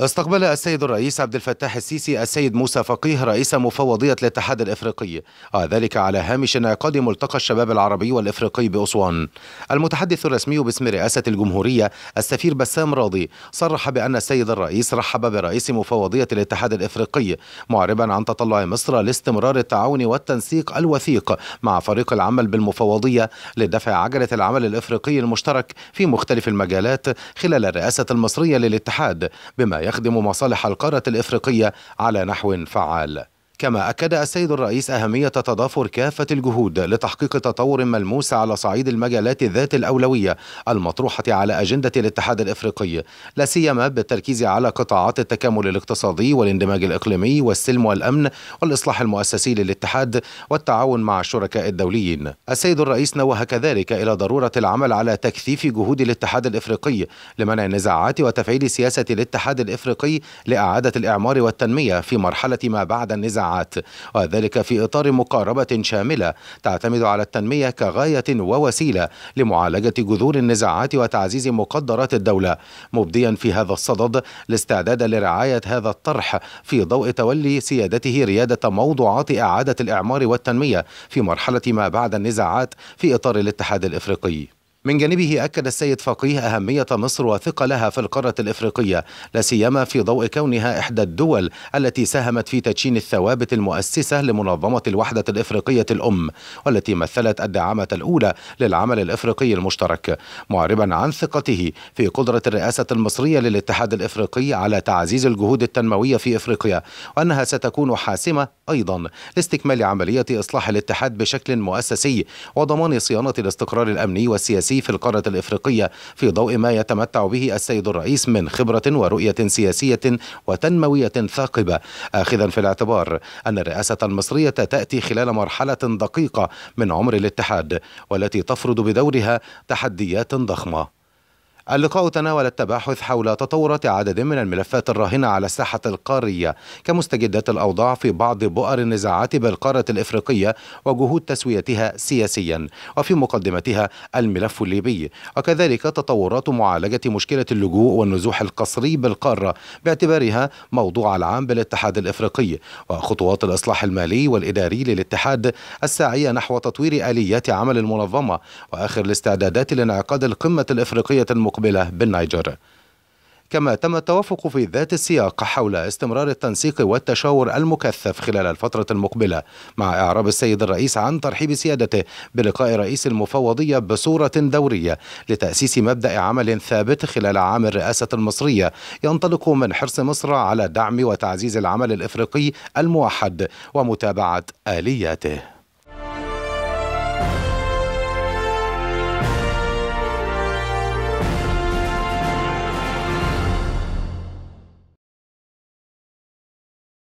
استقبل السيد الرئيس عبد الفتاح السيسي السيد موسى فقيه رئيس مفوضية الاتحاد الإفريقي وذلك آه، على هامش انعقاد ملتقى الشباب العربي والإفريقي بأسوان المتحدث الرسمي باسم رئاسة الجمهورية السفير بسام راضي صرح بأن السيد الرئيس رحب برئيس مفوضية الاتحاد الإفريقي معربا عن تطلع مصر لاستمرار التعاون والتنسيق الوثيق مع فريق العمل بالمفوضية لدفع عجلة العمل الإفريقي المشترك في مختلف المجالات خلال الرئاسة المصرية للاتحاد بما يخدم مصالح القارة الإفريقية على نحو فعال كما أكد السيد الرئيس أهمية تضافر كافة الجهود لتحقيق تطور ملموس على صعيد المجالات ذات الأولوية المطروحة على أجندة الاتحاد الإفريقي لا سيما بالتركيز على قطاعات التكامل الاقتصادي والاندماج الإقليمي والسلم والأمن والإصلاح المؤسسي للاتحاد والتعاون مع الشركاء الدوليين السيد الرئيس نوه كذلك إلى ضرورة العمل على تكثيف جهود الاتحاد الإفريقي لمنع النزاعات وتفعيل سياسة الاتحاد الإفريقي لإعادة الإعمار والتنمية في مرحلة ما بعد النزاعات الصناعات وذلك في إطار مقاربة شاملة تعتمد على التنمية كغاية ووسيلة لمعالجة جذور النزاعات وتعزيز مقدرات الدولة مبديا في هذا الصدد الاستعداد لرعاية هذا الطرح في ضوء تولي سيادته ريادة موضوعات إعادة الإعمار والتنمية في مرحلة ما بعد النزاعات في إطار الاتحاد الإفريقي من جانبه أكد السيد فقيه أهمية مصر وثقلها في القارة الإفريقية لا سيما في ضوء كونها إحدى الدول التي ساهمت في تدشين الثوابت المؤسسة لمنظمة الوحدة الإفريقية الأم والتي مثلت الدعامة الأولى للعمل الإفريقي المشترك معربا عن ثقته في قدرة الرئاسة المصرية للاتحاد الإفريقي على تعزيز الجهود التنموية في إفريقيا وأنها ستكون حاسمة أيضا لاستكمال عملية إصلاح الاتحاد بشكل مؤسسي وضمان صيانة الاستقرار الأمني والسياسي السياسي في القارة الإفريقية في ضوء ما يتمتع به السيد الرئيس من خبرة ورؤية سياسية وتنموية ثاقبة آخذا في الاعتبار أن الرئاسة المصرية تأتي خلال مرحلة دقيقة من عمر الاتحاد والتي تفرض بدورها تحديات ضخمة اللقاء تناول التباحث حول تطورات عدد من الملفات الراهنة على الساحة القارية كمستجدات الأوضاع في بعض بؤر النزاعات بالقارة الإفريقية وجهود تسويتها سياسيا وفي مقدمتها الملف الليبي وكذلك تطورات معالجة مشكلة اللجوء والنزوح القسري بالقارة باعتبارها موضوع العام بالاتحاد الإفريقي وخطوات الإصلاح المالي والإداري للاتحاد الساعية نحو تطوير آليات عمل المنظمة وآخر الاستعدادات لانعقاد القمة الإفريقية المقبلة المقبلة بالنيجر كما تم التوافق في ذات السياق حول استمرار التنسيق والتشاور المكثف خلال الفترة المقبلة مع إعراب السيد الرئيس عن ترحيب سيادته بلقاء رئيس المفوضية بصورة دورية لتأسيس مبدأ عمل ثابت خلال عام الرئاسة المصرية ينطلق من حرص مصر على دعم وتعزيز العمل الإفريقي الموحد ومتابعة آلياته